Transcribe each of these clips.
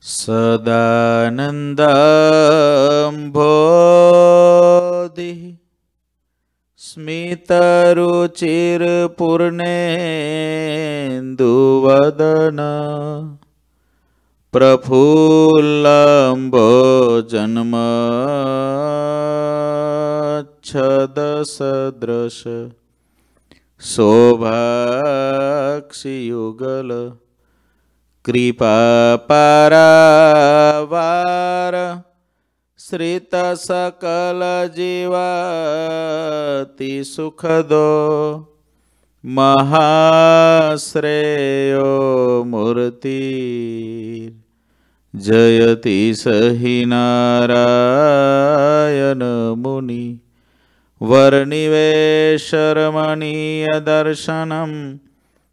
भोदि सदानन्दम्भोदिः स्मितरुचिरपुर्णेन्दुवदन प्रफुल्लम्भो जन्मच्छदसदृश शोभाक्षियुगल कृपापरावार श्रितसकलजीवति सुखदो महाश्रेयो मूर्ति जयति स हि नारयनमुनि वर्निवेशरमणीयदर्शनम्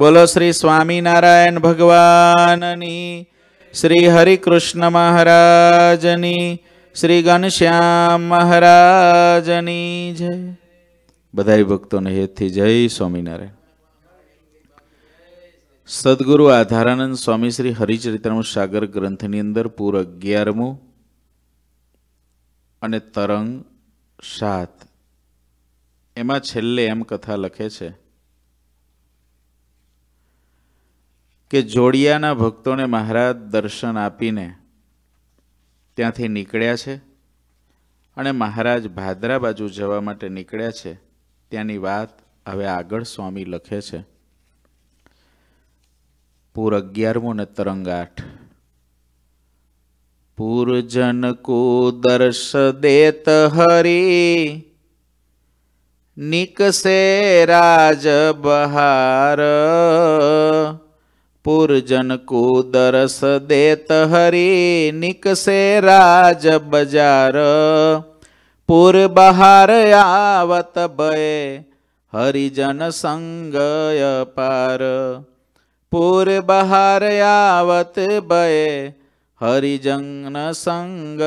બોલો શ્રી સ્વામિનારાયણ ભગવાનની શ્રી હરિકૃષ્ણ મહારાજની શ્રી ઘનશ્યામ મહારાજની જય બધા ભક્તોને હેતથી જય સ્વામિનારાયણ સદગુરુ આધારાનંદ સ્વામી શ્રી હરિચરિત્રનું સાગર ગ્રંથની અંદર પૂર અગિયારમું અને તરંગ સાત એમાં છેલ્લે એમ કથા લખે છે કે જોડિયાના ભક્તોને મહારાજ દર્શન આપીને ત્યાંથી નીકળ્યા છે અને મહારાજ ભાદરા બાજુ જવા માટે નીકળ્યા છે ત્યાંની વાત હવે આગળ સ્વામી લખે છે પૂર અગિયારમો ને તરંગ આઠ પૂરજન કો દર્શ દેત હરી निकसे राज बहार पुरजन को दरस देत हरि निक से राज बजार पुर बहार आवत बय हरिजन संग पार पुर बहार आवत बय हरिजन संग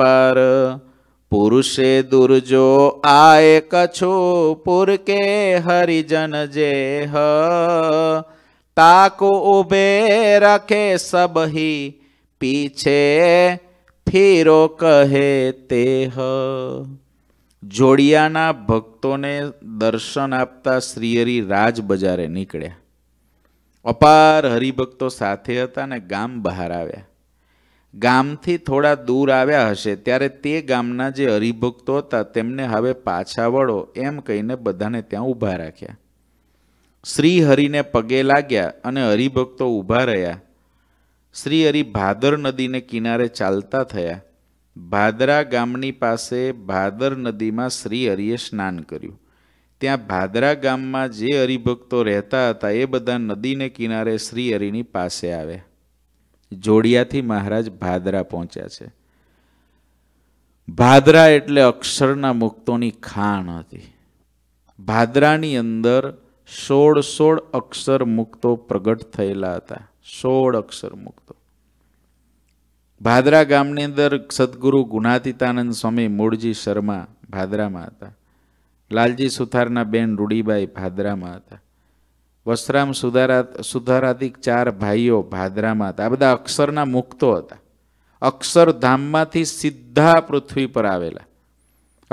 पार पुरुषे दुर्जो आए कछो पुर के हरिजन जे ह ताको उबे रखे सब ही पीछे ફેરો કહે તેહ જોડિયાના ભક્તોને દર્શન આપતા શ્રીહરિ રાજ બજારે નીકળ્યા અપાર હરિભક્તો સાથે હતા ને ગામ બહાર આવ્યા ગામથી થોડા દૂર આવ્યા હશે ત્યારે તે ગામના જે હરિભક્તો હતા તેમને હવે પાછા વળો એમ કહીને બધાને ત્યાં ઊભા રાખ્યા શ્રી હરિને પગે લાગ્યા અને હરિભક્તો ઊભા રહ્યા શ્રી હરિ ભાદર નદીને કિનારે ચાલતા થયા ભાદરા ગામની પાસે ભાદર નદીમાં શ્રી હરિએ સ્નાન કર્યું ત્યાં ભાદરા ગામમાં જે હરિભક્તો રહેતા હતા એ બધા નદીને કિનારે શ્રી હરિની પાસે આવ્યા જોડિયાથી મહારાજ ભાદરા પહોંચ્યા છે ભાદરા એટલે અક્ષરના મુક્તોની ખાણ હતી ભાદરાની અંદર સોળ સોળ અક્ષર મુક્તો પ્રગટ થયેલા હતા સોળ અક્ષર મુક્તો ભાદરા ગામની અંદર સદગુરુ ગુણાતીતાનંદ સ્વામી મૂળજી શર્મા ભાદરામાં હતા લાલજી સુથારના બેન રૂડીબાઈ ભાદરામાં હતા વસરામ સુધારા સુધારાથી ચાર ભાઈઓ ભાદરામાં હતા આ બધા અક્ષરના મુક્તો હતા અક્ષરધામમાંથી સીધા પૃથ્વી પર આવેલા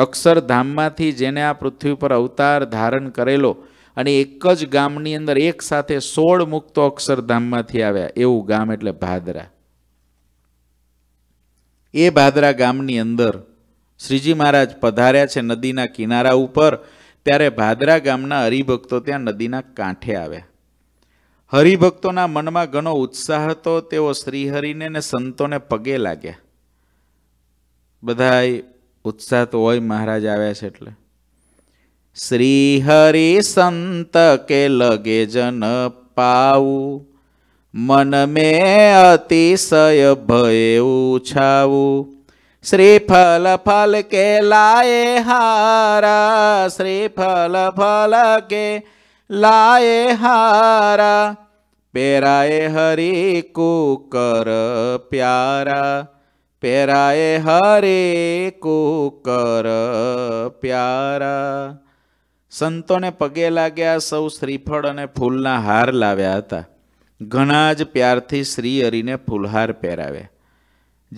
અક્ષરધામમાંથી જેને આ પૃથ્વી પર અવતાર ધારણ કરેલો અને એક જ ગામની અંદર એક સાથે સોળ મુક્તો અક્ષરધામમાંથી આવ્યા એવું ગામ એટલે ભાદરા એ ભાદરા ગામની અંદર શ્રીજી મહારાજ પધાર્યા છે નદીના કિનારા ઉપર ત્યારે ભાદરા ગામના હરિભક્તો ત્યાં નદીના કાંઠે આવ્યા હરિભક્તોના મનમાં ઘણો ઉત્સાહ હતો તેઓ શ્રીહરિને ને સંતોને પગે લાગ્યા બધાય ઉત્સાહ તો હોય મહારાજ આવ્યા છે એટલે શ્રી હરિ સંત કે લગે જન પાવું મન મે અતિશય ભય ઉછાવું શ્રી ફલ ફલ કે લાયે હારા શ્રી ફલ ફલ કે લાયે હારા પેરાએ હરી કુકર પ્યારા પેરાએ હરી કુકર પ્યારા સંતોને પગે લાગ્યા સૌ શ્રીફળ અને ફૂલના હાર લાવ્યા હતા ઘણા જ પ્યારથી શ્રીહરિને ફૂલહાર પહેરાવ્યા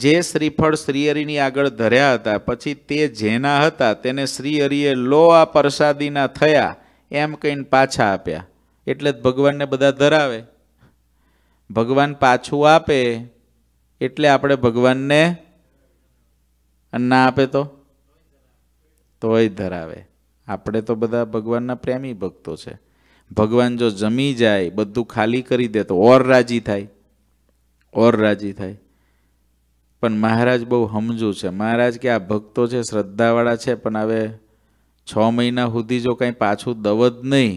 જે શ્રીફળ શ્રીહરિની આગળ ધર્યા હતા પછી તે જેના હતા તેને શ્રીહરિએ લો આ પ્રસાદીના થયા એમ કહીને પાછા આપ્યા એટલે જ ભગવાનને બધા ધરાવે ભગવાન પાછું આપે એટલે આપણે ભગવાનને ના આપે તો તોય ધરાવે આપણે તો બધા ભગવાનના પ્રેમી ભક્તો છે ભગવાન જો જમી જાય બધું ખાલી કરી દે તો ઓર રાજી થાય ઓર રાજી થાય પણ મહારાજ બહુ સમજુ છે મહારાજ કે આ ભક્તો છે શ્રદ્ધાવાળા છે પણ હવે છ મહિના સુધી જો કંઈ પાછું દવદ નહીં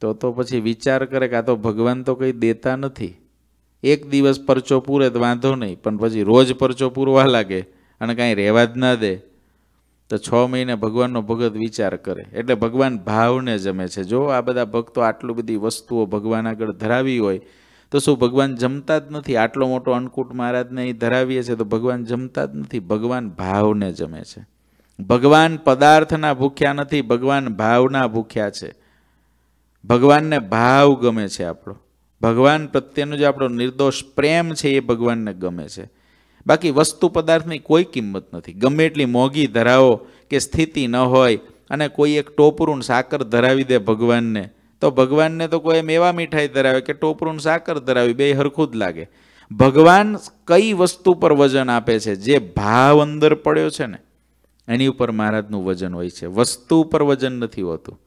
તો તો પછી વિચાર કરે કે આ તો ભગવાન તો કંઈ દેતા નથી એક દિવસ પરચો પૂરે તો વાંધો નહીં પણ પછી રોજ પરચો પૂરવા લાગે અને કાંઈ રહેવા જ ના દે તો છ મહિને ભગવાનનો ભગત વિચાર કરે એટલે ભગવાન ભાવને જમે છે જો આ બધા ભક્તો આટલું બધી વસ્તુઓ ભગવાન આગળ ધરાવી હોય તો શું ભગવાન જમતા જ નથી આટલો મોટો અન્નકૂટ મહારાજને એ ધરાવીએ છીએ તો ભગવાન જમતા જ નથી ભગવાન ભાવને જમે છે ભગવાન પદાર્થના ભૂખ્યા નથી ભગવાન ભાવના ભૂખ્યા છે ભગવાનને ભાવ ગમે છે આપણો ભગવાન પ્રત્યેનો જે આપણો નિર્દોષ પ્રેમ છે એ ભગવાનને ગમે છે બાકી વસ્તુ પદાર્થની કોઈ કિંમત નથી ગમે એટલી મોંઘી ધરાવો કે સ્થિતિ ન હોય અને કોઈ એક ટોપરું સાકર ધરાવી દે ભગવાનને તો ભગવાનને તો કોઈ એમ એવા મીઠાઈ ધરાવે કે ટોપરું સાકર ધરાવી બે હરખું જ લાગે ભગવાન કઈ વસ્તુ પર વજન આપે છે જે ભાવ અંદર પડ્યો છે ને એની ઉપર મહારાજનું વજન હોય છે વસ્તુ ઉપર વજન નથી હોતું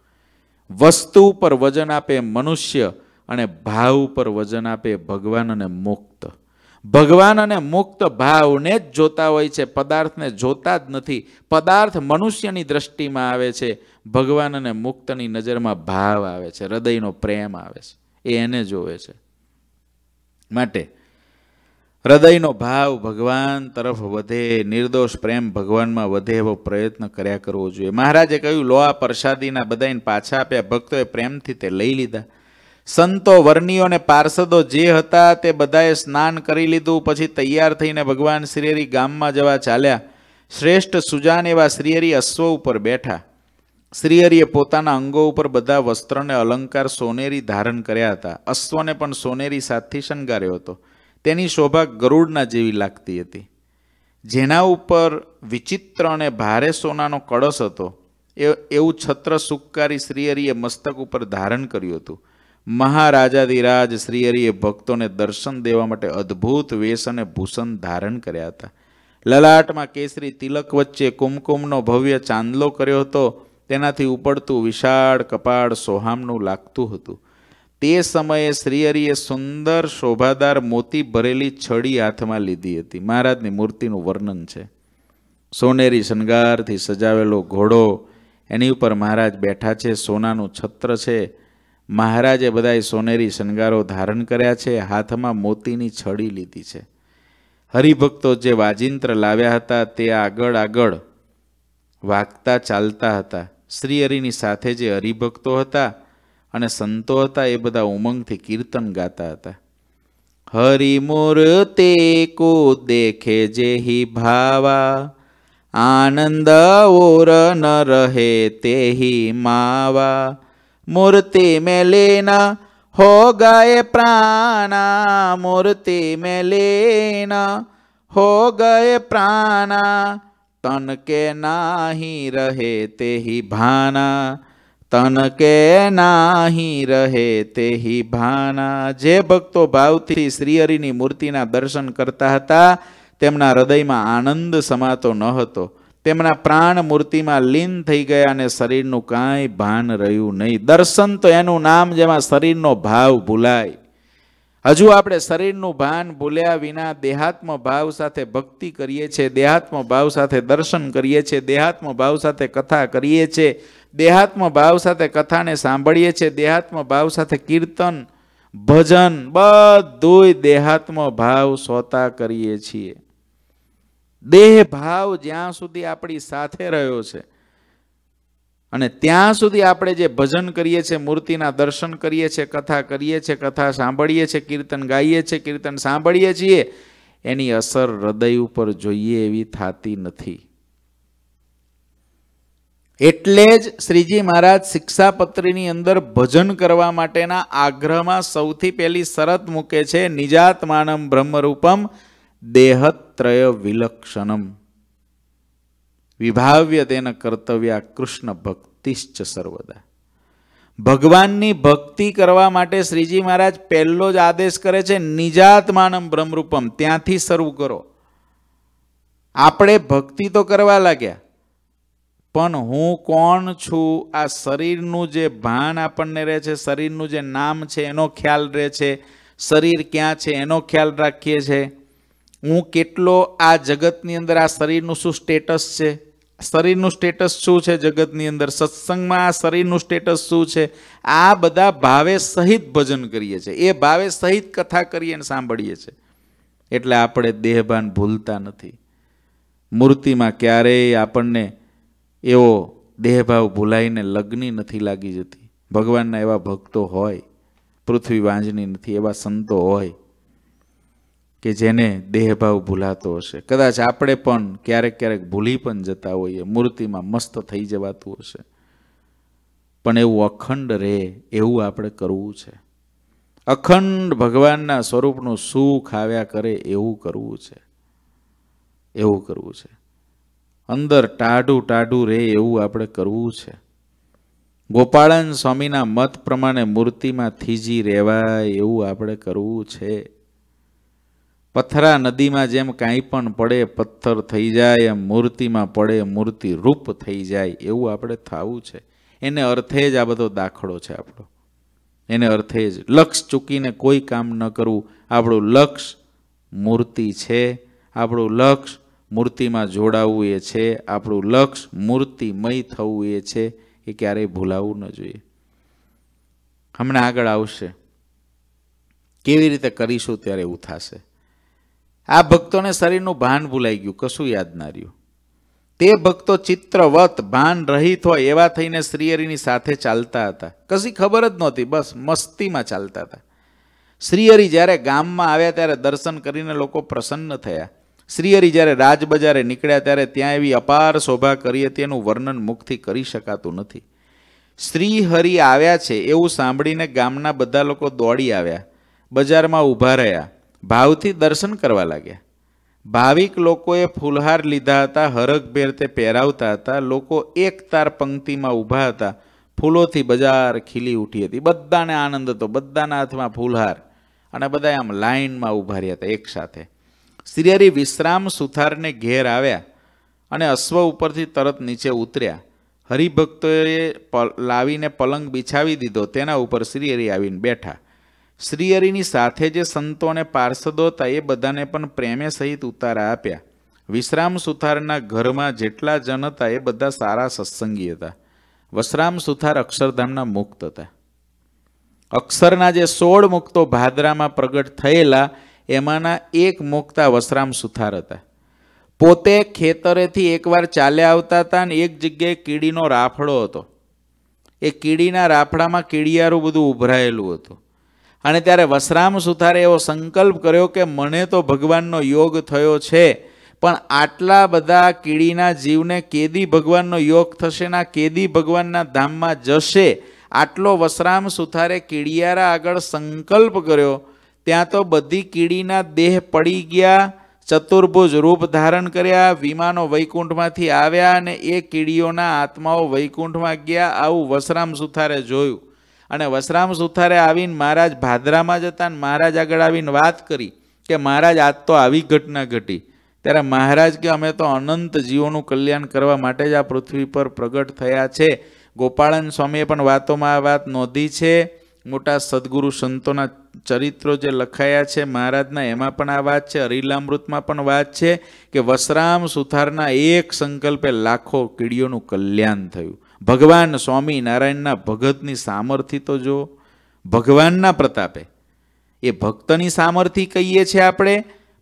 વસ્તુ ઉપર વજન આપે મનુષ્ય અને ભાવ ઉપર વજન આપે ભગવાન અને મોક્ષ ભગવાન અને મુક્ત ભાવને જ જોતા હોય છે પદાર્થને જોતા જ નથી પદાર્થ મનુષ્યની દ્રષ્ટિમાં આવે છે ભગવાન અને મુક્તની નજરમાં ભાવ આવે છે હૃદયનો પ્રેમ આવે છે એ એને જોવે છે માટે હૃદયનો ભાવ ભગવાન તરફ વધે નિર્દોષ પ્રેમ ભગવાનમાં વધે એવો પ્રયત્ન કર્યા કરવો જોઈએ મહારાજે કહ્યું લોહા પ્રસાદીના બધાને પાછા આપ્યા ભક્તોએ પ્રેમથી તે લઈ લીધા સંતો વર્ણીઓ અને પાર્ષદો જે હતા તે બધાએ સ્નાન કરી લીધું પછી તૈયાર થઈને ભગવાન શ્રીહરિ ગામમાં જવા ચાલ્યા શ્રેષ્ઠ સુજાન એવા શ્રીહરિ અશ્વ ઉપર બેઠા શ્રીહરિએ પોતાના અંગો ઉપર બધા વસ્ત્રને અલંકાર સોનેરી ધારણ કર્યા હતા અશ્વને પણ સોનેરી સાથથી શણગાર્યો હતો તેની શોભા ગરુડના જેવી લાગતી હતી જેના ઉપર વિચિત્ર અને ભારે સોનાનો કળશ હતો એ એવું છત્ર સુખકારી શ્રીહરિએ મસ્તક ઉપર ધારણ કર્યું હતું મહારાજાધિરાજ શ્રીહરિએ ભક્તોને દર્શન દેવા માટે અદ્ભુત વેશ અને ભૂષણ ધારણ કર્યા હતા લલાટમાં કેસરી તિલક વચ્ચે કુમકુમનો ભવ્ય ચાંદલો કર્યો હતો તેનાથી ઉપડતું વિશાળ કપાળ સોહામનું લાગતું હતું તે સમયે શ્રીહરિએ સુંદર શોભાદાર મોતી ભરેલી છડી હાથમાં લીધી હતી મહારાજની મૂર્તિનું વર્ણન છે સોનેરી શણગારથી સજાવેલો ઘોડો એની ઉપર મહારાજ બેઠા છે સોનાનું છત્ર છે મહારાજે બધાએ સોનેરી શણગારો ધારણ કર્યા છે હાથમાં મોતીની છડી લીધી છે હરિભક્તો જે વાજિંત્ર લાવ્યા હતા તે આગળ આગળ વાગતા ચાલતા હતા શ્રી હરિની સાથે જે હરિભક્તો હતા અને સંતો હતા એ બધા ઉમંગથી કીર્તન ગાતા હતા હરિમુર તે કો દેખે જે હિ ભાવા આનંદ ઓર ન રહે તેહી માવા मूर्ति में लेना हो गए प्राणा मूर्ति में लेना हो गए प्राणा तन के नाही रहे ते ही भाना તન કે નાહી રહે તેહી ભાના જે ભક્તો ભાવથી શ્રીહરિની મૂર્તિના દર્શન કરતા હતા તેમના હૃદયમાં આનંદ સમાતો ન હતો તેમના પ્રાણ મૂર્તિમાં લીન થઈ ગયા અને શરીરનું કાંઈ ભાન રહ્યું નહીં દર્શન તો એનું નામ જેમાં શરીરનો ભાવ ભૂલાય હજુ આપણે શરીરનું ભાન ભૂલ્યા વિના દેહાત્મ ભાવ સાથે ભક્તિ કરીએ છીએ દેહાત્મ ભાવ સાથે દર્શન કરીએ છીએ દેહાત્મ ભાવ સાથે કથા કરીએ છીએ દેહાત્મ ભાવ સાથે કથાને સાંભળીએ છીએ દેહાત્મ ભાવ સાથે કીર્તન ભજન બધુંય દેહાત્મ ભાવ સોતા કરીએ છીએ દેહ ભાવ જ્યાં સુધી આપણી સાથે રહ્યો છે અને ત્યાં સુધી આપણે જે ભજન કરીએ છીએ મૂર્તિના દર્શન કરીએ છીએ કથા કરીએ છીએ કથા સાંભળીએ છીએ કીર્તન ગાઈએ છીએ કીર્તન સાંભળીએ છીએ એની અસર હૃદય ઉપર જોઈએ એવી થતી નથી એટલે જ શ્રીજી મહારાજ શિક્ષાપત્રીની અંદર ભજન કરવા માટેના આગ્રહમાં સૌથી પહેલી શરત મૂકે છે નિજાત નિજાત્માનમ બ્રહ્મરૂપમ દેહત્રય વિલક્ષણમ વિભાવ્ય તેના કર્તવ્યા કૃષ્ણ ભક્તિશ્ચ સર્વદા ભગવાનની ભક્તિ કરવા માટે શ્રીજી મહારાજ પહેલો જ આદેશ કરે છે નિજાત્માનમ બ્રહ્મરૂપમ ત્યાંથી શરૂ કરો આપણે ભક્તિ તો કરવા લાગ્યા પણ હું કોણ છું આ શરીરનું જે ભાન આપણને રહે છે શરીરનું જે નામ છે એનો ખ્યાલ રહે છે શરીર ક્યાં છે એનો ખ્યાલ રાખીએ છીએ હું કેટલો આ જગતની અંદર આ શરીરનું શું સ્ટેટસ છે શરીરનું સ્ટેટસ શું છે જગતની અંદર સત્સંગમાં આ શરીરનું સ્ટેટસ શું છે આ બધા ભાવે સહિત ભજન કરીએ છીએ એ ભાવે સહિત કથા કરીએ અને સાંભળીએ છીએ એટલે આપણે દેહભાન ભૂલતા નથી મૂર્તિમાં ક્યારેય આપણને એવો દેહભાવ ભૂલાઈને લગ્ની નથી લાગી જતી ભગવાનના એવા ભક્તો હોય પૃથ્વી વાંજની નથી એવા સંતો હોય કે જેને દેહભાવ ભૂલાતો હશે કદાચ આપણે પણ ક્યારેક ક્યારેક ભૂલી પણ જતા હોઈએ મૂર્તિમાં મસ્ત થઈ જવાતું હશે પણ એવું અખંડ રહે એવું આપણે કરવું છે અખંડ ભગવાનના સ્વરૂપનું સુખ આવ્યા કરે એવું કરવું છે એવું કરવું છે અંદર ટાઢું ટાઢું રહે એવું આપણે કરવું છે ગોપાળન સ્વામીના મત પ્રમાણે મૂર્તિમાં થીજી રહેવાય એવું આપણે કરવું છે પથરા નદીમાં જેમ કાંઈ પણ પડે પથ્થર થઈ જાય એમ મૂર્તિમાં પડે મૂર્તિ રૂપ થઈ જાય એવું આપણે થવું છે એને અર્થે જ આ બધો દાખલો છે આપણો એને અર્થે જ લક્ષ ચૂકીને કોઈ કામ ન કરવું આપણું લક્ષ મૂર્તિ છે આપણું લક્ષ મૂર્તિમાં જોડાવવું એ છે આપણું લક્ષ મૂર્તિમય થવું એ છે એ ક્યારેય ભૂલાવવું ન જોઈએ હમણાં આગળ આવશે કેવી રીતે કરીશું ત્યારે એવું થશે આ ભક્તોને શરીરનું ભાન ભૂલાઈ ગયું કશું યાદ ના રહ્યું તે ભક્તો ચિત્રવત ભાન રહિત હોય એવા થઈને શ્રીહરિની સાથે ચાલતા હતા કશી ખબર જ નહોતી બસ મસ્તીમાં ચાલતા હતા શ્રીહરિ જ્યારે ગામમાં આવ્યા ત્યારે દર્શન કરીને લોકો પ્રસન્ન થયા શ્રીહરિ જ્યારે રાજબજારે નીકળ્યા ત્યારે ત્યાં એવી અપાર શોભા કરી હતી એનું વર્ણન મુખથી કરી શકાતું નથી શ્રીહરિ આવ્યા છે એવું સાંભળીને ગામના બધા લોકો દોડી આવ્યા બજારમાં ઊભા રહ્યા ભાવથી દર્શન કરવા લાગ્યા ભાવિક લોકોએ ફૂલહાર લીધા હતા હરખભેર તે પહેરાવતા હતા લોકો એક તાર પંક્તિમાં ઊભા હતા ફૂલોથી બજાર ખીલી ઉઠી હતી બધાને આનંદ હતો બધાના હાથમાં ફૂલહાર અને બધા આમ લાઇનમાં ઊભા રહ્યા હતા એકસાથે શ્રીહરિ વિશ્રામ સુથારને ઘેર આવ્યા અને અશ્વ ઉપરથી તરત નીચે ઉતર્યા હરિભક્તોએ લાવીને પલંગ બિછાવી દીધો તેના ઉપર શ્રીહરિ આવીને બેઠા શ્રીહરિની સાથે જે સંતો અને પાર્ષદો હતા એ બધાને પણ પ્રેમે સહિત ઉતારા આપ્યા વિશ્રામ સુથારના ઘરમાં જેટલા જન હતા એ બધા સારા સત્સંગી હતા વસરામ સુથાર અક્ષરધામના મુક્ત હતા અક્ષરના જે સોળ મુક્તો ભાદરામાં પ્રગટ થયેલા એમાંના એક મુક્તા વસરામ સુથાર હતા પોતે ખેતરેથી એકવાર ચાલ્યા આવતા હતા અને એક જગ્યાએ કીડીનો રાફડો હતો એ કીડીના રાફડામાં કીડિયારું બધું ઉભરાયેલું હતું અને ત્યારે વસરામ સુથારે એવો સંકલ્પ કર્યો કે મને તો ભગવાનનો યોગ થયો છે પણ આટલા બધા કીડીના જીવને કેદી ભગવાનનો યોગ થશે ના કેદી ભગવાનના ધામમાં જશે આટલો વસરામ સુથારે કીડિયારા આગળ સંકલ્પ કર્યો ત્યાં તો બધી કીડીના દેહ પડી ગયા ચતુર્ભુજ રૂપ ધારણ કર્યા વિમાનો વૈકુંઠમાંથી આવ્યા અને એ કીડીઓના આત્માઓ વૈકુંઠમાં ગયા આવું વસરામ સુથારે જોયું અને વસરામ સુથારે આવીને મહારાજ ભાદરામાં જતા અને મહારાજ આગળ આવીને વાત કરી કે મહારાજ આજ તો આવી ઘટના ઘટી ત્યારે મહારાજ કે અમે તો અનંત જીવોનું કલ્યાણ કરવા માટે જ આ પૃથ્વી પર પ્રગટ થયા છે ગોપાળન સ્વામીએ પણ વાતોમાં આ વાત નોંધી છે મોટા સદગુરુ સંતોના ચરિત્રો જે લખાયા છે મહારાજના એમાં પણ આ વાત છે હરિલામૃતમાં પણ વાત છે કે વસરામ સુથારના એક સંકલ્પે લાખો કીડીઓનું કલ્યાણ થયું ભગવાન સ્વામી નારાયણના ભગતની સામર્થિ તો જો ભગવાનના પ્રતાપે એ ભક્તની સામર્થિ કહીએ છીએ આપણે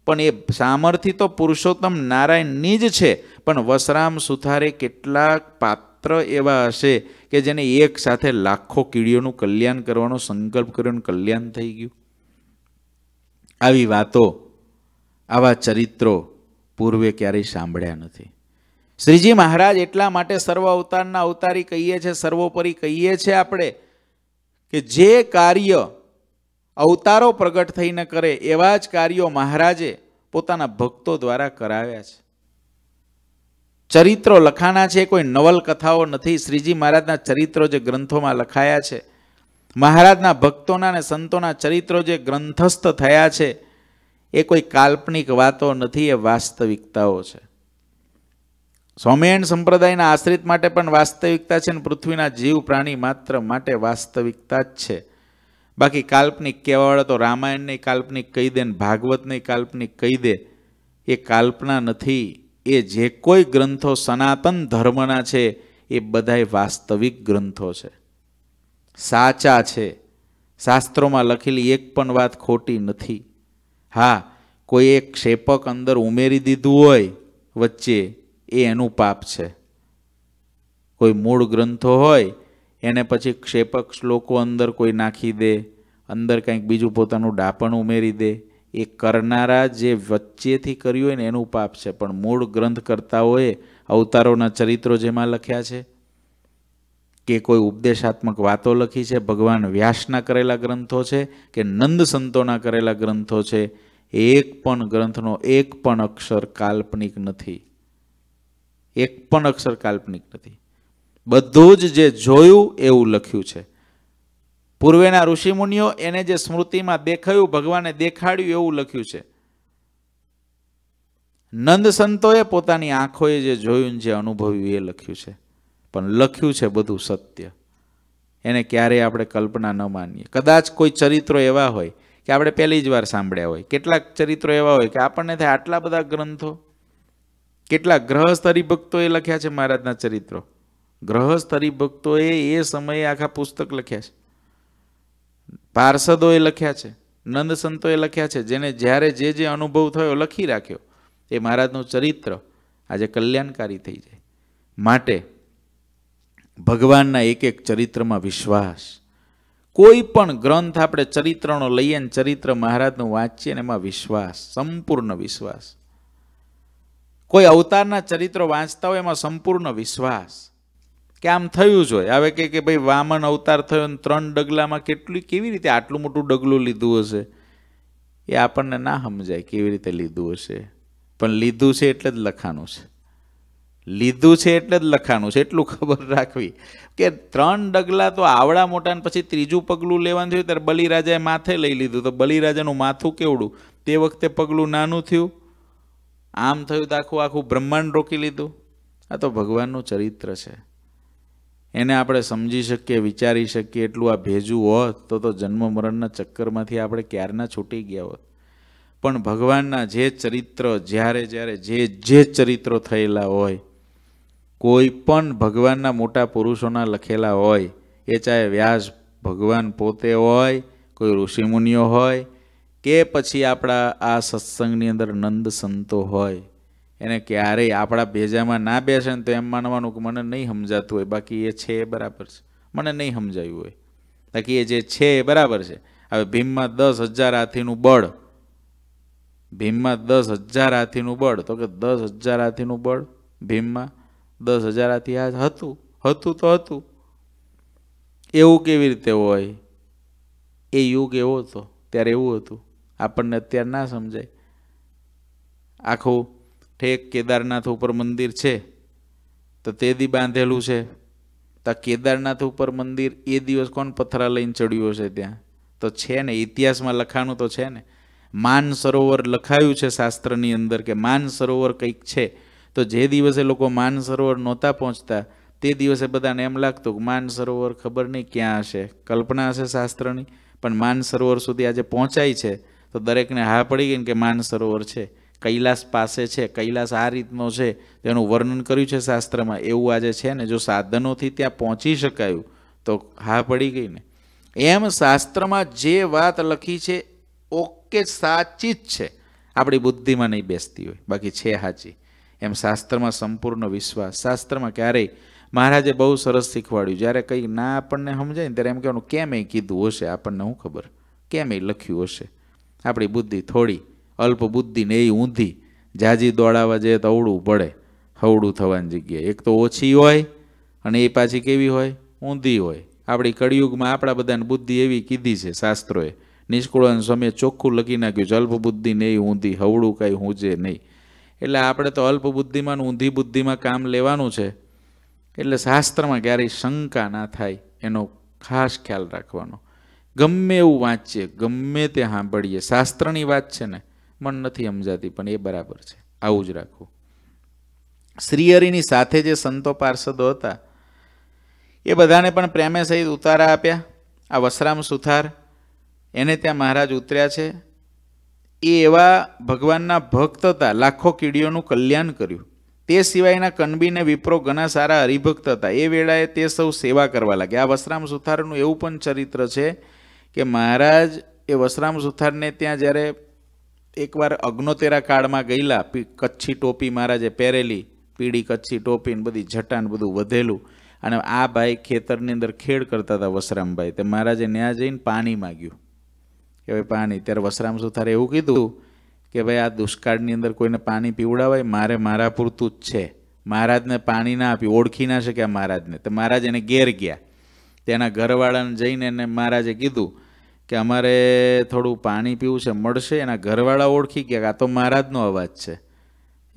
પણ એ સામર્થિ તો પુરુષોત્તમ નારાયણની જ છે પણ વસરામ સુથારે કેટલાક પાત્ર એવા હશે કે જેને એક સાથે લાખો કીડીઓનું કલ્યાણ કરવાનો સંકલ્પ કર્યો કલ્યાણ થઈ ગયું આવી વાતો આવા ચરિત્રો પૂર્વે ક્યારેય સાંભળ્યા નથી શ્રીજી મહારાજ એટલા માટે સર્વ અવતારના અવતારી કહીએ છીએ સર્વોપરી કહીએ છીએ આપણે કે જે કાર્ય અવતારો પ્રગટ થઈને કરે એવા જ કાર્યો મહારાજે પોતાના ભક્તો દ્વારા કરાવ્યા છે ચરિત્રો લખાણા છે કોઈ નવલકથાઓ નથી શ્રીજી મહારાજના ચરિત્રો જે ગ્રંથોમાં લખાયા છે મહારાજના ભક્તોના અને સંતોના ચરિત્રો જે ગ્રંથસ્થ થયા છે એ કોઈ કાલ્પનિક વાતો નથી એ વાસ્તવિકતાઓ છે સ્વામિયણ સંપ્રદાયના આશ્રિત માટે પણ વાસ્તવિકતા છે અને પૃથ્વીના જીવ પ્રાણી માત્ર માટે વાસ્તવિકતા જ છે બાકી કાલ્પનિક કહેવાવાળા તો રામાયણની કાલ્પનિક કહી દે ને ભાગવતની કાલ્પનિક કહી દે એ કાલ્પના નથી એ જે કોઈ ગ્રંથો સનાતન ધર્મના છે એ બધાય વાસ્તવિક ગ્રંથો છે સાચા છે શાસ્ત્રોમાં લખેલી એક પણ વાત ખોટી નથી હા કોઈ એક ક્ષેપક અંદર ઉમેરી દીધું હોય વચ્ચે એ એનું પાપ છે કોઈ મૂળ ગ્રંથો હોય એને પછી ક્ષેપક શ્લોકો અંદર કોઈ નાખી દે અંદર કંઈક બીજું પોતાનું ડાપણ ઉમેરી દે એ કરનારા જે વચ્ચેથી કર્યું હોય ને એનું પાપ છે પણ મૂળ ગ્રંથકર્તાઓએ અવતારોના ચરિત્રો જેમાં લખ્યા છે કે કોઈ ઉપદેશાત્મક વાતો લખી છે ભગવાન વ્યાસના કરેલા ગ્રંથો છે કે નંદ સંતોના કરેલા ગ્રંથો છે એક પણ ગ્રંથનો એક પણ અક્ષર કાલ્પનિક નથી એક પણ અક્ષર કાલ્પનિક નથી બધું જ જે જોયું એવું લખ્યું છે પૂર્વેના ઋષિમુનિઓ એને જે સ્મૃતિમાં દેખાયું ભગવાને દેખાડ્યું એવું લખ્યું છે નંદ સંતોએ પોતાની આંખોએ જે જોયું જે અનુભવ્યું એ લખ્યું છે પણ લખ્યું છે બધું સત્ય એને ક્યારેય આપણે કલ્પના ન માનીએ કદાચ કોઈ ચરિત્રો એવા હોય કે આપણે પહેલી જ વાર સાંભળ્યા હોય કેટલાક ચરિત્રો એવા હોય કે આપણને થાય આટલા બધા ગ્રંથો કેટલા ગ્રહસ્તરી ભક્તોએ લખ્યા છે મહારાજના ચરિત્રો ગ્રહસ્તરી ભક્તોએ એ સમયે આખા પુસ્તક લખ્યા છે પાર્ષદોએ લખ્યા છે નંદ સંતોએ લખ્યા છે જેને જ્યારે જે જે અનુભવ થયો લખી રાખ્યો એ મહારાજનું ચરિત્ર આજે કલ્યાણકારી થઈ જાય માટે ભગવાનના એક એક ચરિત્રમાં વિશ્વાસ કોઈ પણ ગ્રંથ આપણે ચરિત્રનો લઈએ ને ચરિત્ર મહારાજનું વાંચીએ ને એમાં વિશ્વાસ સંપૂર્ણ વિશ્વાસ કોઈ અવતારના ચરિત્રો વાંચતા હોય એમાં સંપૂર્ણ વિશ્વાસ કે આમ થયું જ હોય હવે કે કે ભાઈ વામન અવતાર થયો ને ત્રણ ડગલામાં કેટલું કેવી રીતે આટલું મોટું ડગલું લીધું હશે એ આપણને ના સમજાય કેવી રીતે લીધું હશે પણ લીધું છે એટલે જ લખાણું છે લીધું છે એટલે જ લખાણું છે એટલું ખબર રાખવી કે ત્રણ ડગલા તો આવડા મોટા ને પછી ત્રીજું પગલું લેવાનું થયું ત્યારે બલિરાજાએ માથે લઈ લીધું તો બલિરાજાનું માથું કેવડું તે વખતે પગલું નાનું થયું આમ થયું તો આખું આખું બ્રહ્માંડ રોકી લીધું આ તો ભગવાનનું ચરિત્ર છે એને આપણે સમજી શકીએ વિચારી શકીએ એટલું આ ભેજું હોત તો તો જન્મ મરણના ચક્કરમાંથી આપણે ક્યારના છૂટી ગયા હોત પણ ભગવાનના જે ચરિત્ર જ્યારે જ્યારે જે જે ચરિત્રો થયેલા હોય કોઈ પણ ભગવાનના મોટા પુરુષોના લખેલા હોય એ ચાહે વ્યાસ ભગવાન પોતે હોય કોઈ ઋષિમુનિઓ હોય કે પછી આપણા આ સત્સંગની અંદર નંદ સંતો હોય એને ક્યારેય આપણા ભેજામાં ના બેસે ને તો એમ માનવાનું કે મને નહીં સમજાતું હોય બાકી એ છે એ બરાબર છે મને નહીં સમજાયું હોય બાકી એ જે છે એ બરાબર છે હવે ભીમમાં દસ હજાર હાથીનું બળ ભીમમાં દસ હજાર હાથીનું બળ તો કે દસ હજાર હાથીનું બળ ભીમમાં દસ હજાર હાથી આ હતું હતું તો હતું એવું કેવી રીતે હોય એ યુગ એવો હતો ત્યારે એવું હતું આપણને અત્યારે ના સમજાય આખું ઠેક કેદારનાથ ઉપર મંદિર છે તો તે દી બાંધેલું છે તો કેદારનાથ ઉપર મંદિર એ દિવસ કોણ પથરા લઈને ચડ્યો છે ત્યાં તો છે ને ઇતિહાસમાં લખાણું તો છે ને માન સરોવર લખાયું છે શાસ્ત્રની અંદર કે માન સરોવર કંઈક છે તો જે દિવસે લોકો માન સરોવર નહોતા પહોંચતા તે દિવસે બધાને એમ લાગતું કે માન સરોવર ખબર નહીં ક્યાં હશે કલ્પના હશે શાસ્ત્રની પણ માન સરોવર સુધી આજે પહોંચાય છે તો દરેકને હા પડી ગઈ કે માનસરોવર છે કૈલાસ પાસે છે કૈલાસ આ રીતનો છે તેનું વર્ણન કર્યું છે શાસ્ત્રમાં એવું આજે છે ને જો સાધનોથી ત્યાં પહોંચી શકાયું તો હા પડી ગઈ ને એમ શાસ્ત્રમાં જે વાત લખી છે ઓકે સાચી જ છે આપણી બુદ્ધિમાં નહીં બેસતી હોય બાકી છે સાચી એમ શાસ્ત્રમાં સંપૂર્ણ વિશ્વાસ શાસ્ત્રમાં ક્યારેય મહારાજે બહુ સરસ શીખવાડ્યું જ્યારે કંઈ ના આપણને સમજાય ને ત્યારે એમ કહેવાનું કેમ એ કીધું હશે આપણને શું ખબર કેમ એ લખ્યું હશે આપણી બુદ્ધિ થોડી અલ્પ બુદ્ધિ ને એ ઊંધી જાજી દોડાવા જઈએ તો અવળું પડે હવડું થવાની જગ્યાએ એક તો ઓછી હોય અને એ પાછી કેવી હોય ઊંધી હોય આપણી કળિયુગમાં આપણા બધાને બુદ્ધિ એવી કીધી છે શાસ્ત્રોએ નિષ્કુળાન સ્વામીએ ચોખ્ખું લખી નાખ્યું છે અલ્પ બુદ્ધિ એ ઊંધી હવડું કાંઈ ઊંચે નહીં એટલે આપણે તો અલ્પ બુદ્ધિમાં ઊંધી બુદ્ધિમાં કામ લેવાનું છે એટલે શાસ્ત્રમાં ક્યારેય શંકા ના થાય એનો ખાસ ખ્યાલ રાખવાનો ગમે એવું વાંચીએ ગમે તે સાંભળીએ શાસ્ત્રની વાત છે ને મન નથી સમજાતી પણ એ બરાબર છે આવું જ રાખવું શ્રીહરિની સાથે જે સંતો પાર્ષદો હતા એ બધાને પણ પ્રેમે સહિત ઉતારા આપ્યા આ વસરામ સુથાર એને ત્યાં મહારાજ ઉતર્યા છે એ એવા ભગવાનના ભક્ત હતા લાખો કીડીઓનું કલ્યાણ કર્યું તે સિવાયના કનબીને વિપ્રો ઘણા સારા હરિભક્ત હતા એ વેળાએ તે સૌ સેવા કરવા લાગ્યા આ વસરામ સુથારનું એવું પણ ચરિત્ર છે કે મહારાજ એ વસરામ સુથારને ત્યાં જ્યારે એકવાર અગ્નોતેરા કાળમાં ગયેલા કચ્છી ટોપી મહારાજે પહેરેલી પીળી કચ્છી ટોપી ને બધી જટાન બધું વધેલું અને આ ભાઈ ખેતરની અંદર ખેડ કરતા હતા વસરામભાઈ તે મહારાજે ન્યા જઈને પાણી માગ્યું કે ભાઈ પાણી ત્યારે વસરામ સુથારે એવું કીધું કે ભાઈ આ દુષ્કાળની અંદર કોઈને પાણી પીવડાવાય મારે મારા પૂરતું જ છે મહારાજને પાણી ના આપ્યું ઓળખી ના શક્યા મહારાજને તો મહારાજ એને ઘેર ગયા તેના ઘરવાળાને જઈને એને મહારાજે કીધું કે અમારે થોડું પાણી પીવું છે મળશે એના ઘરવાળા ઓળખી ગયા આ તો મહારાજનો અવાજ છે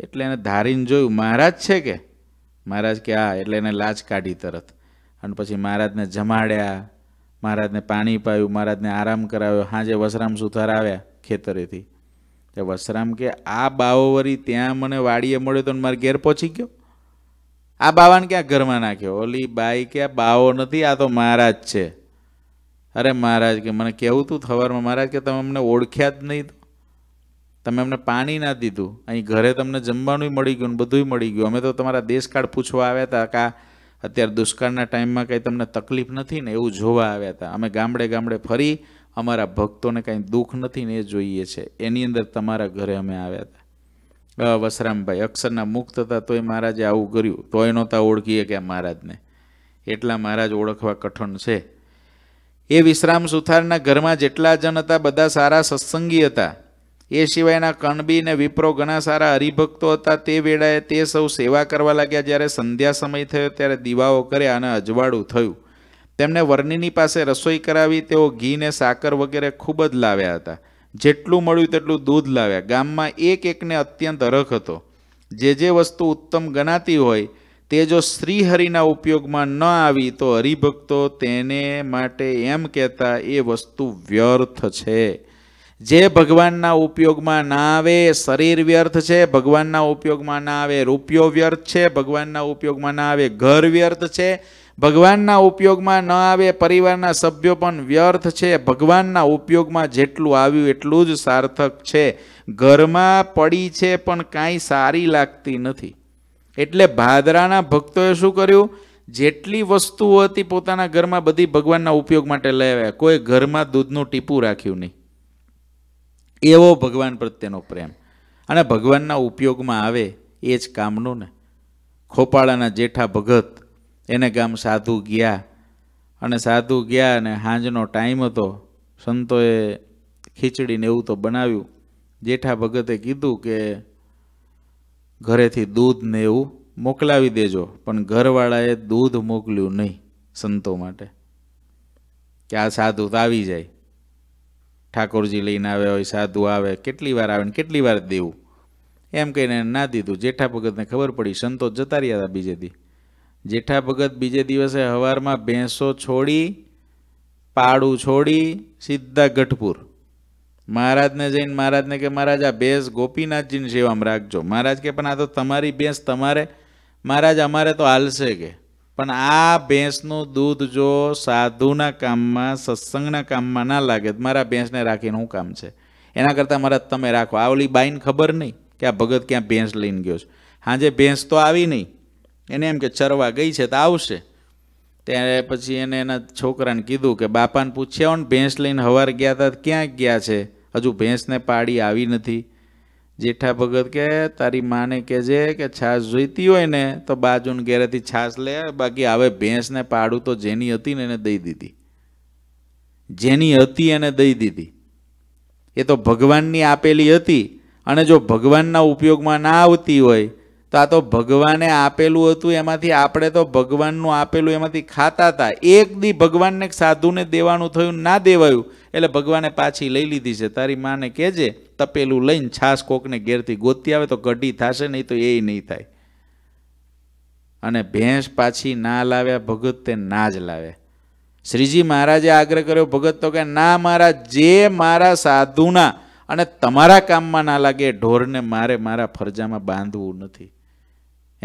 એટલે એને ધારીને જોયું મહારાજ છે કે મહારાજ કે હા એટલે એને લાજ કાઢી તરત અને પછી મહારાજને જમાડ્યા મહારાજને પાણી પાયું મહારાજને આરામ કરાવ્યો હાજે વસરામ સુથાર આવ્યા ખેતરેથી તે વસરામ કે આ બાવોવરી ત્યાં મને વાડીએ મળ્યો તો મારે ઘેર પહોંચી ગયો આ બાવાને ક્યાં ઘરમાં નાખ્યો ઓલી બાઈ કે બાવો નથી આ તો મહારાજ છે અરે મહારાજ કે મને કહેવું તું થવારમાં મહારાજ કે તમે અમને ઓળખ્યા જ નહીં તો તમે અમને પાણી ના દીધું અહીં ઘરે તમને જમવાનું મળી ગયું બધું મળી ગયું અમે તો તમારા દેશકાળ પૂછવા આવ્યા હતા કા અત્યારે દુષ્કાળના ટાઈમમાં કંઈ તમને તકલીફ નથી ને એવું જોવા આવ્યા હતા અમે ગામડે ગામડે ફરી અમારા ભક્તોને કાંઈ દુઃખ નથી ને એ જોઈએ છે એની અંદર તમારા ઘરે અમે આવ્યા હતા વસરામભાઈ અક્ષરના મુક્ત હતા તોય મહારાજે આવું કર્યું તોય નહોતા ઓળખીએ કે આ મહારાજને એટલા મહારાજ ઓળખવા કઠણ છે એ વિશ્રામ સુથારના ઘરમાં જેટલા જણ હતા બધા સારા સત્સંગી હતા એ સિવાયના કણબી ને વિપ્રો ઘણા સારા હરિભક્તો હતા તે વેળાએ તે સૌ સેવા કરવા લાગ્યા જ્યારે સંધ્યા સમય થયો ત્યારે દીવાઓ કર્યા અને અજવાળું થયું તેમને વર્ણિની પાસે રસોઈ કરાવી તેઓ ઘી ને સાકર વગેરે ખૂબ જ લાવ્યા હતા જેટલું મળ્યું તેટલું દૂધ લાવ્યા ગામમાં એક એકને અત્યંત અરખ હતો જે જે વસ્તુ ઉત્તમ ગણાતી હોય તે જો શ્રીહરિના ઉપયોગમાં ન આવી તો હરિભક્તો તેને માટે એમ કહેતા એ વસ્તુ વ્યર્થ છે જે ભગવાનના ઉપયોગમાં ના આવે શરીર વ્યર્થ છે ભગવાનના ઉપયોગમાં ના આવે રૂપિયો વ્યર્થ છે ભગવાનના ઉપયોગમાં ના આવે ઘર વ્યર્થ છે ભગવાનના ઉપયોગમાં ન આવે પરિવારના સભ્યો પણ વ્યર્થ છે ભગવાનના ઉપયોગમાં જેટલું આવ્યું એટલું જ સાર્થક છે ઘરમાં પડી છે પણ કાંઈ સારી લાગતી નથી એટલે ભાદરાના ભક્તોએ શું કર્યું જેટલી વસ્તુઓ હતી પોતાના ઘરમાં બધી ભગવાનના ઉપયોગ માટે લઈ આવ્યા કોઈ ઘરમાં દૂધનું ટીપું રાખ્યું નહીં એવો ભગવાન પ્રત્યેનો પ્રેમ અને ભગવાનના ઉપયોગમાં આવે એ જ કામનું ને ખોપાળાના જેઠા ભગત એને ગામ સાધુ ગયા અને સાધુ ગયા અને સાંજનો ટાઈમ હતો સંતોએ ખીચડીને એવું તો બનાવ્યું જેઠા ભગતે કીધું કે ઘરેથી દૂધ ને એવું મોકલાવી દેજો પણ ઘરવાળાએ દૂધ મોકલ્યું નહીં સંતો માટે કે આ સાધુ તો આવી જાય ઠાકોરજી લઈને આવ્યા હોય સાધુ આવે કેટલી વાર આવે ને કેટલી વાર દેવું એમ કહીને ના દીધું જેઠા ભગતને ખબર પડી સંતો જતા રહ્યા હતા બીજેથી જેઠા ભગત બીજે દિવસે હવારમાં ભેંસો છોડી પાડું છોડી સીધા ગઢપુર મહારાજને જઈને મહારાજને કે મહારાજ આ ભેંસ ગોપીનાથજીની સેવામાં રાખજો મહારાજ કે પણ આ તો તમારી ભેંસ તમારે મહારાજ અમારે તો હાલશે કે પણ આ ભેંસનું દૂધ જો સાધુના કામમાં સત્સંગના કામમાં ના લાગે મારા ભેંસને રાખીને શું કામ છે એના કરતાં મારા તમે રાખો આ ઓલી બાઈને ખબર નહીં કે આ ભગત ક્યાં ભેંસ લઈને ગયો છે હાજે ભેંસ તો આવી નહીં એને એમ કે ચરવા ગઈ છે તો આવશે ત્યારે પછી એને એના છોકરાને કીધું કે બાપાને પૂછ્યા હોય ને ભેંસ લઈને હવાર ગયા હતા ક્યાં ગયા છે હજુ ભેંસને પાડી આવી નથી જેઠા ભગત કે તારી માને કહેજે કે છાશ જોઈતી હોય ને તો બાજુને ઘેરેથી છાશ લે બાકી હવે ભેંસને પાડું તો જેની હતી ને એને દઈ દીધી જેની હતી એને દઈ દીધી એ તો ભગવાનની આપેલી હતી અને જો ભગવાનના ઉપયોગમાં ના આવતી હોય તો આ તો ભગવાને આપેલું હતું એમાંથી આપણે તો ભગવાનનું આપેલું એમાંથી ખાતા હતા એક દી ભગવાનને સાધુને દેવાનું થયું ના દેવાયું એટલે ભગવાને પાછી લઈ લીધી છે તારી માને કહેજે તપેલું લઈને છાસ કોકને ઘેરથી ગોતી આવે તો ગઢી થશે નહીં તો એ નહીં થાય અને ભેંસ પાછી ના લાવ્યા ભગત તે ના જ લાવ્યા શ્રીજી મહારાજે આગ્રહ કર્યો ભગત તો કે ના મારા જે મારા સાધુના અને તમારા કામમાં ના લાગે ઢોરને મારે મારા ફરજામાં બાંધવું નથી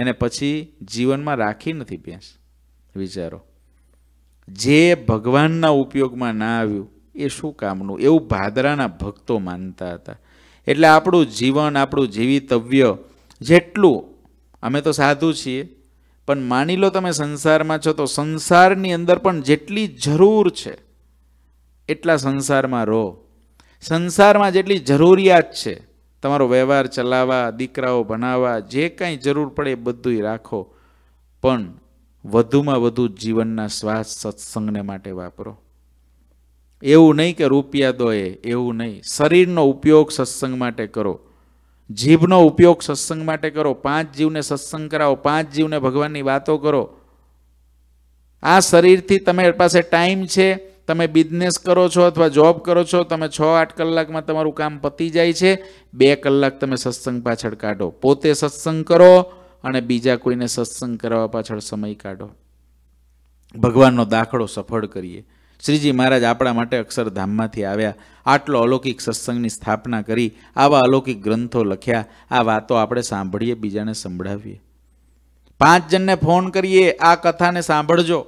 એને પછી જીવનમાં રાખી નથી ભેંસ વિચારો જે ભગવાનના ઉપયોગમાં ના આવ્યું એ શું કામનું એવું ભાદરાના ભક્તો માનતા હતા એટલે આપણું જીવન આપણું જીવિતવ્ય જેટલું અમે તો સાધુ છીએ પણ માની લો તમે સંસારમાં છો તો સંસારની અંદર પણ જેટલી જરૂર છે એટલા સંસારમાં રહો સંસારમાં જેટલી જરૂરિયાત છે તમારો વ્યવહાર ચલાવવા દીકરાઓ ભણાવવા જે કાંઈ જરૂર પડે એ બધું રાખો પણ વધુમાં વધુ જીવનના શ્વાસ સત્સંગને માટે વાપરો એવું નહીં કે રૂપિયા દોએ એવું નહીં શરીરનો ઉપયોગ સત્સંગ માટે કરો જીભનો ઉપયોગ સત્સંગ માટે કરો પાંચ જીવને સત્સંગ કરાવો પાંચ જીવને ભગવાનની વાતો કરો આ શરીરથી તમે પાસે ટાઈમ છે તમે બિઝનેસ કરો છો અથવા જોબ કરો છો તમે છ આઠ કલાકમાં તમારું કામ પતી જાય છે બે કલાક તમે સત્સંગ પાછળ કાઢો પોતે સત્સંગ કરો અને બીજા કોઈને સત્સંગ કરવા પાછળ સમય કાઢો ભગવાનનો દાખલો સફળ કરીએ શ્રીજી મહારાજ આપણા માટે અક્ષરધામમાંથી આવ્યા આટલો અલૌકિક સત્સંગની સ્થાપના કરી આવા અલૌકિક ગ્રંથો લખ્યા આ વાતો આપણે સાંભળીએ બીજાને સંભળાવીએ પાંચ જણને ફોન કરીએ આ કથાને સાંભળજો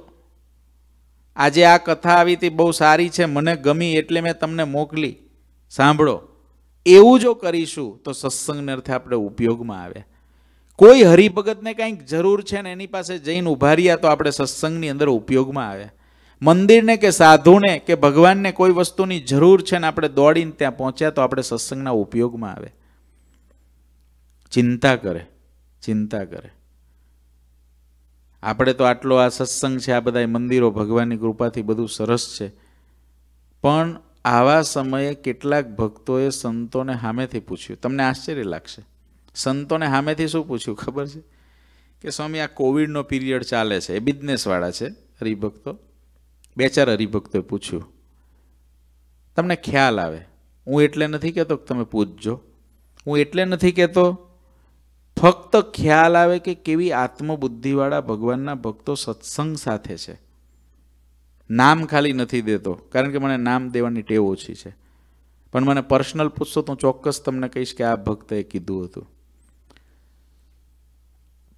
આજે આ કથા આવી હતી બહુ સારી છે મને ગમી એટલે મેં તમને મોકલી સાંભળો એવું જો કરીશું તો સત્સંગને અર્થે આપણે ઉપયોગમાં આવે કોઈ હરિભગતને કંઈક જરૂર છે ને એની પાસે જઈને ઉભા રહ્યા તો આપણે સત્સંગની અંદર ઉપયોગમાં આવે મંદિરને કે સાધુને કે ભગવાનને કોઈ વસ્તુની જરૂર છે ને આપણે દોડીને ત્યાં પહોંચ્યા તો આપણે સત્સંગના ઉપયોગમાં આવે ચિંતા કરે ચિંતા કરે આપણે તો આટલો આ સત્સંગ છે આ બધા મંદિરો ભગવાનની કૃપાથી બધું સરસ છે પણ આવા સમયે કેટલાક ભક્તોએ સંતોને સામેથી પૂછ્યું તમને આશ્ચર્ય લાગશે સંતોને સામેથી શું પૂછ્યું ખબર છે કે સ્વામી આ કોવિડનો પીરિયડ ચાલે છે એ બિઝનેસવાળા છે હરિભક્તો બે ચાર હરિભક્તોએ પૂછ્યું તમને ખ્યાલ આવે હું એટલે નથી કહેતો કે તમે પૂછજો હું એટલે નથી કહેતો ફક્ત ખ્યાલ આવે કે કેવી આત્મબુદ્ધિવાળા ભગવાનના ભક્તો સત્સંગ સાથે છે નામ ખાલી નથી દેતો કારણ કે મને નામ દેવાની ટેવ ઓછી છે પણ મને પર્સનલ પૂછશો તો ચોક્કસ તમને કહીશ કે આ ભક્તએ કીધું હતું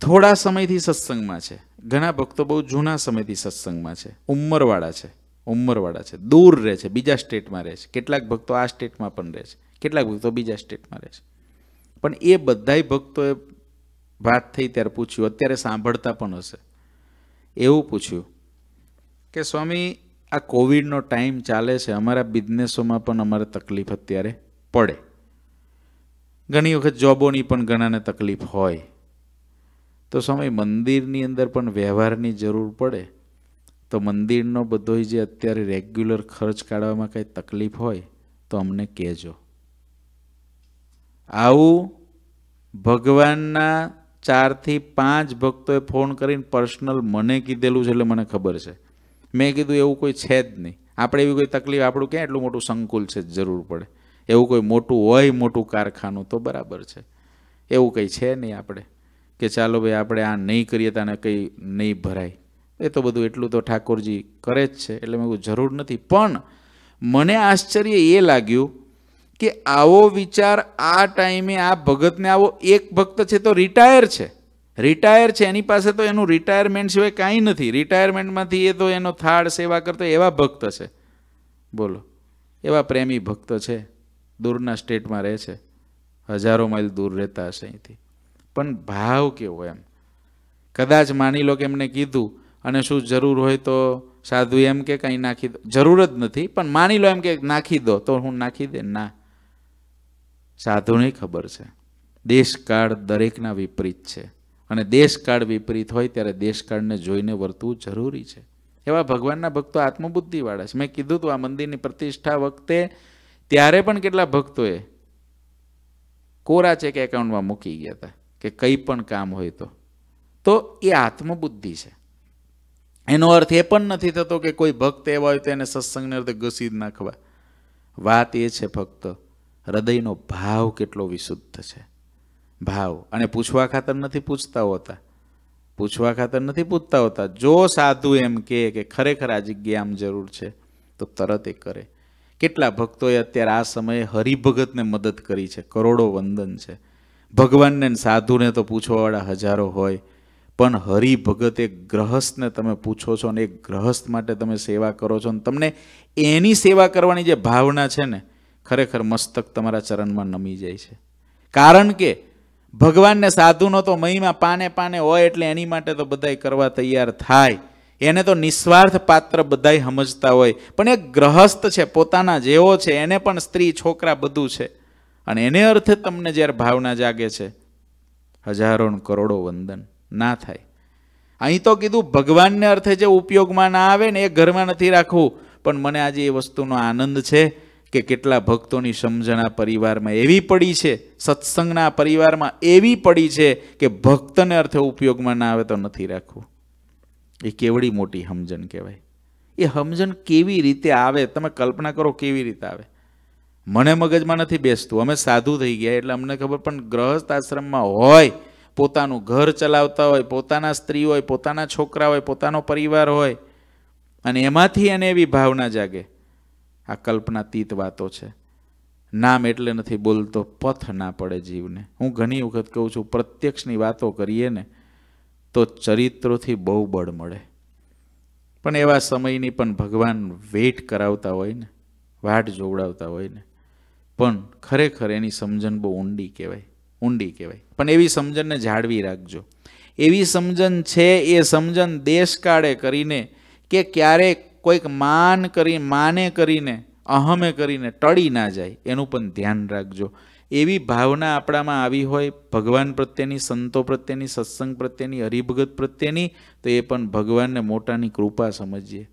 થોડા સમયથી સત્સંગમાં છે ઘણા ભક્તો બહુ જૂના સમયથી સત્સંગમાં છે ઉંમરવાળા છે ઉંમરવાળા છે દૂર રહે છે બીજા સ્ટેટમાં રહે છે કેટલાક ભક્તો આ સ્ટેટમાં પણ રહે છે કેટલાક ભક્તો બીજા સ્ટેટમાં રહે છે પણ એ બધાય ભક્તોએ વાત થઈ ત્યારે પૂછ્યું અત્યારે સાંભળતા પણ હશે એવું પૂછ્યું કે સ્વામી આ કોવિડનો ટાઈમ ચાલે છે અમારા બિઝનેસોમાં પણ અમારે તકલીફ અત્યારે પડે ઘણી વખત જોબોની પણ ઘણાને તકલીફ હોય તો સ્વામી મંદિરની અંદર પણ વ્યવહારની જરૂર પડે તો મંદિરનો બધો જે અત્યારે રેગ્યુલર ખર્ચ કાઢવામાં કાંઈ તકલીફ હોય તો અમને કહેજો આવું ભગવાનના ચારથી પાંચ ભક્તોએ ફોન કરીને પર્સનલ મને કીધેલું છે એટલે મને ખબર છે મેં કીધું એવું કોઈ છે જ નહીં આપણે એવી કોઈ તકલીફ આપણું ક્યાં એટલું મોટું સંકુલ છે જરૂર પડે એવું કોઈ મોટું હોય મોટું કારખાનું તો બરાબર છે એવું કંઈ છે નહીં આપણે કે ચાલો ભાઈ આપણે આ નહીં કરીએ તો આને કંઈ નહીં ભરાય એ તો બધું એટલું તો ઠાકોરજી કરે જ છે એટલે મેં જરૂર નથી પણ મને આશ્ચર્ય એ લાગ્યું કે આવો વિચાર આ ટાઈમે આ ભગતને આવો એક ભક્ત છે તો રિટાયર છે રિટાયર છે એની પાસે તો એનું રિટાયરમેન્ટ સિવાય કાંઈ નથી રિટાયરમેન્ટમાંથી એ તો એનો થાળ સેવા કરતો એવા ભક્ત છે બોલો એવા પ્રેમી ભક્ત છે દૂરના સ્ટેટમાં રહે છે હજારો માઇલ દૂર રહેતા હશે અહીંથી પણ ભાવ કેવો એમ કદાચ માની લો કે એમને કીધું અને શું જરૂર હોય તો સાધુ એમ કે કંઈ નાખી દો જરૂર જ નથી પણ માની લો એમ કે નાખી દો તો હું નાખી દે ના સાધુને ખબર છે દેશકાળ દરેકના વિપરીત છે અને દેશકાળ વિપરીત હોય ત્યારે દેશકાળને જોઈને વર્તવું જરૂરી છે એવા ભગવાનના ભક્તો આત્મબુદ્ધિવાળા છે મેં કીધું હતું આ મંદિરની પ્રતિષ્ઠા વખતે ત્યારે પણ કેટલા ભક્તોએ કોરા ચેક એકાઉન્ટમાં મૂકી ગયા હતા કે કંઈ પણ કામ હોય તો તો એ આત્મબુદ્ધિ છે એનો અર્થ એ પણ નથી થતો કે કોઈ ભક્ત એવા હોય તો એને સત્સંગને અર્થે ઘસી જ નાખવા વાત એ છે ફક્ત હૃદયનો ભાવ કેટલો વિશુદ્ધ છે ભાવ અને પૂછવા ખાતર નથી પૂછતા હોતા પૂછવા ખાતર નથી પૂછતા હોતા જો સાધુ એમ કહે કે ખરેખર આ જગ્યા આમ જરૂર છે તો તરત એ કરે કેટલા ભક્તોએ અત્યારે આ સમયે હરિભગતને મદદ કરી છે કરોડો વંદન છે ભગવાનને સાધુને તો પૂછવાવાળા હજારો હોય પણ હરિભગત એક ગ્રહસ્થને તમે પૂછો છો ને એક ગ્રહસ્થ માટે તમે સેવા કરો છો ને તમને એની સેવા કરવાની જે ભાવના છે ને ખરેખર મસ્તક તમારા ચરણમાં નમી જાય છે કારણ કે ભગવાનને સાધુનો તો મહિમા પાને પાને હોય એટલે એની માટે તો બધાય કરવા તૈયાર થાય એને તો નિસ્વાર્થ પાત્ર બધાય સમજતા હોય પણ એ ગ્રહસ્થ છે પોતાના જેવો છે એને પણ સ્ત્રી છોકરા બધું છે અને એને અર્થે તમને જ્યારે ભાવના જાગે છે હજારો કરોડો વંદન ના થાય અહીં તો કીધું ભગવાનને અર્થે જે ઉપયોગમાં ના આવે ને એ ઘરમાં નથી રાખવું પણ મને આજે એ વસ્તુનો આનંદ છે કે કેટલા ભક્તોની સમજણા પરિવારમાં એવી પડી છે સત્સંગના પરિવારમાં એવી પડી છે કે ભક્તને અર્થે ઉપયોગમાં ના આવે તો નથી રાખવું એ કેવડી મોટી સમજણ કહેવાય એ સમજણ કેવી રીતે આવે તમે કલ્પના કરો કેવી રીતે આવે મને મગજમાં નથી બેસતું અમે સાધુ થઈ ગયા એટલે અમને ખબર પણ ગ્રહસ્થ આશ્રમમાં હોય પોતાનું ઘર ચલાવતા હોય પોતાના સ્ત્રી હોય પોતાના છોકરા હોય પોતાનો પરિવાર હોય અને એમાંથી એને એવી ભાવના જાગે આ કલ્પનાતીત વાતો છે નામ એટલે નથી બોલતો પથ ના પડે જીવને હું ઘણી વખત કહું છું પ્રત્યક્ષની વાતો કરીએ ને તો ચરિત્રોથી બહુ બળ મળે પણ એવા સમયની પણ ભગવાન વેટ કરાવતા હોય ને વાટ જોવડાવતા હોય ને પણ ખરેખર એની સમજણ બહુ ઊંડી કહેવાય ઊંડી કહેવાય પણ એવી સમજણને જાળવી રાખજો એવી સમજણ છે એ સમજણ દેશકાળે કરીને કે ક્યારેક કોઈક માન કરી માને કરીને અહમે કરીને ટળી ના જાય એનું પણ ધ્યાન રાખજો એવી ભાવના આપણામાં આવી હોય ભગવાન પ્રત્યેની સંતો પ્રત્યેની સત્સંગ પ્રત્યેની હરિભગત પ્રત્યેની તો એ પણ ભગવાનને મોટાની કૃપા સમજીએ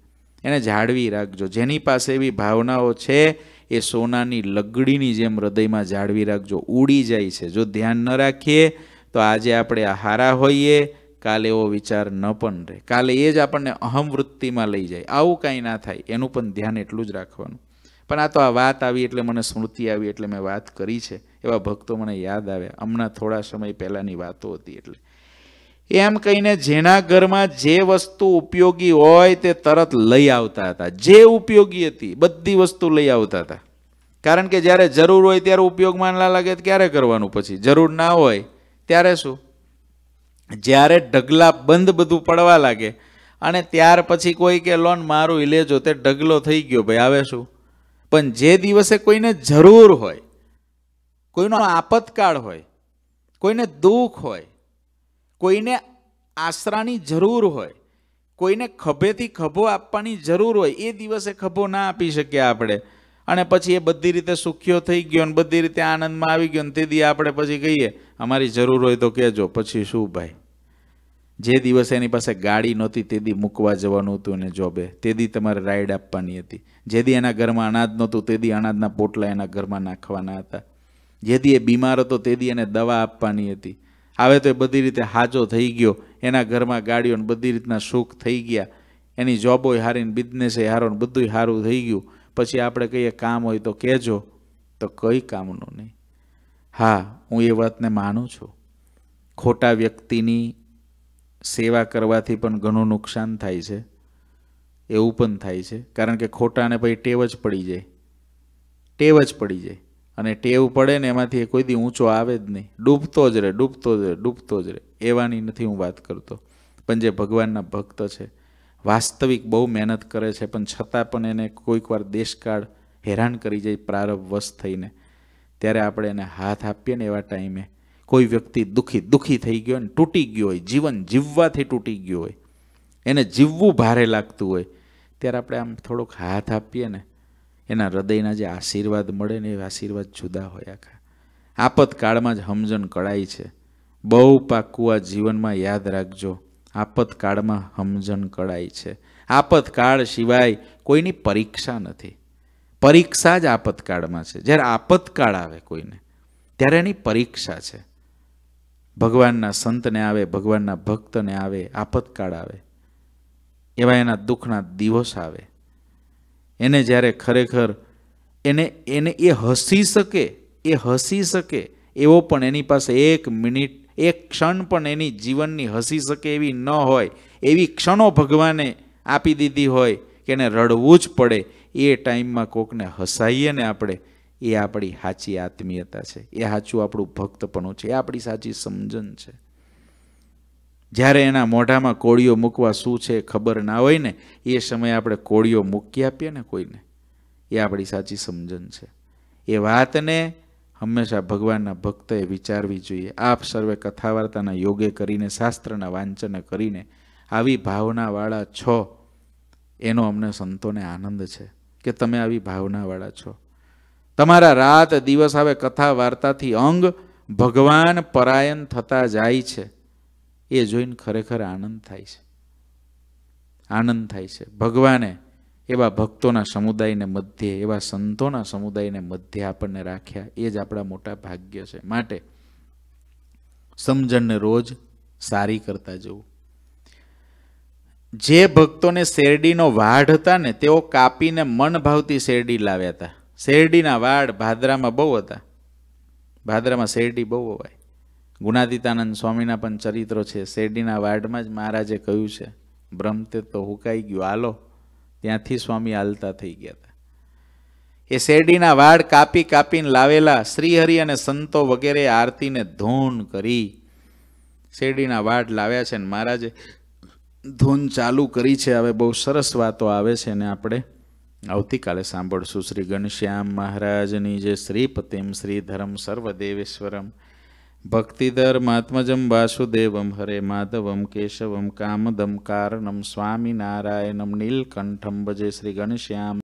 એને જાળવી રાખજો જેની પાસે એવી ભાવનાઓ છે એ સોનાની લગડીની જેમ હૃદયમાં જાળવી રાખજો ઉડી જાય છે જો ધ્યાન ન રાખીએ તો આજે આપણે હારા હોઈએ કાલે એવો વિચાર ન પણ રહે કાલે એ જ આપણને અહમ વૃત્તિમાં લઈ જાય આવું કાંઈ ના થાય એનું પણ ધ્યાન એટલું જ રાખવાનું પણ આ તો આ વાત આવી એટલે મને સ્મૃતિ આવી એટલે મેં વાત કરી છે એવા ભક્તો મને યાદ આવ્યા હમણાં થોડા સમય પહેલાંની વાતો હતી એટલે એમ કહીને જેના ઘરમાં જે વસ્તુ ઉપયોગી હોય તે તરત લઈ આવતા હતા જે ઉપયોગી હતી બધી વસ્તુ લઈ આવતા હતા કારણ કે જ્યારે જરૂર હોય ત્યારે ઉપયોગમાં ના લાગે ક્યારે કરવાનું પછી જરૂર ના હોય ત્યારે શું જ્યારે ઢગલા બંધ બધું પડવા લાગે અને ત્યાર પછી કોઈ કે લોન મારું લેજો તે ઢગલો થઈ ગયો ભાઈ આવે શું પણ જે દિવસે કોઈને જરૂર હોય કોઈનો આપતકાળ હોય કોઈને દુઃખ હોય કોઈને આશરાની જરૂર હોય કોઈને ખભેથી ખભો આપવાની જરૂર હોય એ દિવસે ખભો ના આપી શકીએ આપણે અને પછી એ બધી રીતે સુખ્યો થઈ ગયો ને બધી રીતે આનંદમાં આવી ગયો ને તે દી આપણે પછી કહીએ અમારી જરૂર હોય તો કહેજો પછી શું ભાઈ જે દિવસે એની પાસે ગાડી નહોતી તે દી મૂકવા જવાનું હતું એને જોબે તે દી તમારે રાઈડ આપવાની હતી જે દી એના ઘરમાં અનાજ નહોતું તે દી અનાજના પોટલા એના ઘરમાં નાખવાના હતા જે દી એ બીમાર હતો તે દી એને દવા આપવાની હતી હવે તો એ બધી રીતે હાજો થઈ ગયો એના ઘરમાં ગાડીઓને બધી રીતના સુખ થઈ ગયા એની જોબોય હારીને બિઝનેસે હારો ને બધુંય સારું થઈ ગયું પછી આપણે કહીએ કામ હોય તો કહેજો તો કંઈ કામનું નહીં હા હું એ વાતને માનું છું ખોટા વ્યક્તિની સેવા કરવાથી પણ ઘણું નુકસાન થાય છે એવું પણ થાય છે કારણ કે ખોટાને પછી ટેવ જ પડી જાય ટેવ જ પડી જાય અને ટેવ પડે ને એમાંથી એ કોઈ દી ઊંચો આવે જ નહીં ડૂબતો જ રહે ડૂબતો જ રહે ડૂબતો જ રહે એવાની નથી હું વાત કરતો પણ જે ભગવાનના ભક્ત છે વાસ્તવિક બહુ મહેનત કરે છે પણ છતાં પણ એને કોઈક વાર દેશકાળ હેરાન કરી જાય પ્રારબ્ધ વશ થઈને ત્યારે આપણે એને હાથ આપીએ ને એવા ટાઈમે કોઈ વ્યક્તિ દુઃખી દુઃખી થઈ ગયો ને તૂટી ગયો હોય જીવન જીવવાથી તૂટી ગયો હોય એને જીવવું ભારે લાગતું હોય ત્યારે આપણે આમ થોડોક હાથ આપીએ ને એના હૃદયના જે આશીર્વાદ મળે ને એ આશીર્વાદ જુદા હોય આખા આપતકાળમાં જ સમજણ કળાય છે બહુ પાકું આ જીવનમાં યાદ રાખજો આપતકાળમાં હમજન કળાય છે આપતકાળ સિવાય કોઈની પરીક્ષા નથી પરીક્ષા જ આપતકાળમાં છે જ્યારે આપતકાળ આવે કોઈને ત્યારે એની પરીક્ષા છે ભગવાનના સંતને આવે ભગવાનના ભક્તને આવે આપતકાળ આવે એવા એના દુઃખના દિવસ આવે એને જ્યારે ખરેખર એને એને એ હસી શકે એ હસી શકે એવો પણ એની પાસે એક મિનિટ એક ક્ષણ પણ એની જીવનની હસી શકે એવી ન હોય એવી ક્ષણો ભગવાને આપી દીધી હોય કે એને રડવું જ પડે એ ટાઈમમાં કોકને હસાઈએ ને આપણે એ આપણી સાચી આત્મીયતા છે એ સાચું આપણું ભક્તપણું છે એ આપણી સાચી સમજણ છે જ્યારે એના મોઢામાં કોળીઓ મૂકવા શું છે ખબર ના હોય ને એ સમયે આપણે કોળીઓ મૂકી આપીએ ને કોઈને એ આપણી સાચી સમજણ છે એ વાતને હંમેશા ભગવાનના ભક્તએ વિચારવી જોઈએ આપ સર્વે કથાવાર્તાના યોગે કરીને શાસ્ત્રના વાંચને કરીને આવી ભાવનાવાળા છો એનો અમને સંતોને આનંદ છે કે તમે આવી ભાવનાવાળા છો તમારા રાત દિવસ આવે કથા વાર્તાથી અંગ ભગવાન પરાયણ થતા જાય છે એ જોઈને ખરેખર આનંદ થાય છે આનંદ થાય છે ભગવાને એવા ભક્તોના સમુદાયને મધ્યે એવા સંતોના સમુદાયને મધ્યે આપણને રાખ્યા એ જ આપણા મોટા ભાગ્ય છે માટે સમજણને રોજ સારી કરતા જવું જે ભક્તોને શેરડીનો વાઢ હતા ને તેઓ કાપીને મન ભાવતી શેરડી લાવ્યા હતા શેરડીના વાડ ભાદરામાં બહુ હતા ભાદરામાં શેરડી બહુ હોવાય ગુણાદિતાનંદ સ્વામીના પણ ચરિત્રો છે શેરડીના વાડમાં જ મહારાજે કહ્યું છે ભ્રમતે તો હુકાઈ ગયું આલો ત્યાંથી સ્વામી હાલતા થઈ ગયા હતા એ શેરડીના વાડ કાપી કાપીને લાવેલા શ્રીહરિ અને સંતો વગેરે આરતીને ધૂન કરી શેરડીના વાડ લાવ્યા છે ને મહારાજે ધૂન ચાલુ કરી છે હવે બહુ સરસ વાતો આવે છે ને આપણે આવતીકાલે સાંભળશું શ્રી ઘનશ્યામ મહારાજની જે શ્રી પતિમ શ્રી ધરમ સર્વદેવેશ્વરમ ભક્તિદર મહાત્મજમ વાસુદેવમ હરે માધવમ કેશવમ કામદમ કારણમ સ્વામિનારાયણમ નીલકંઠમ ભજે શ્રી ગણશ્યામ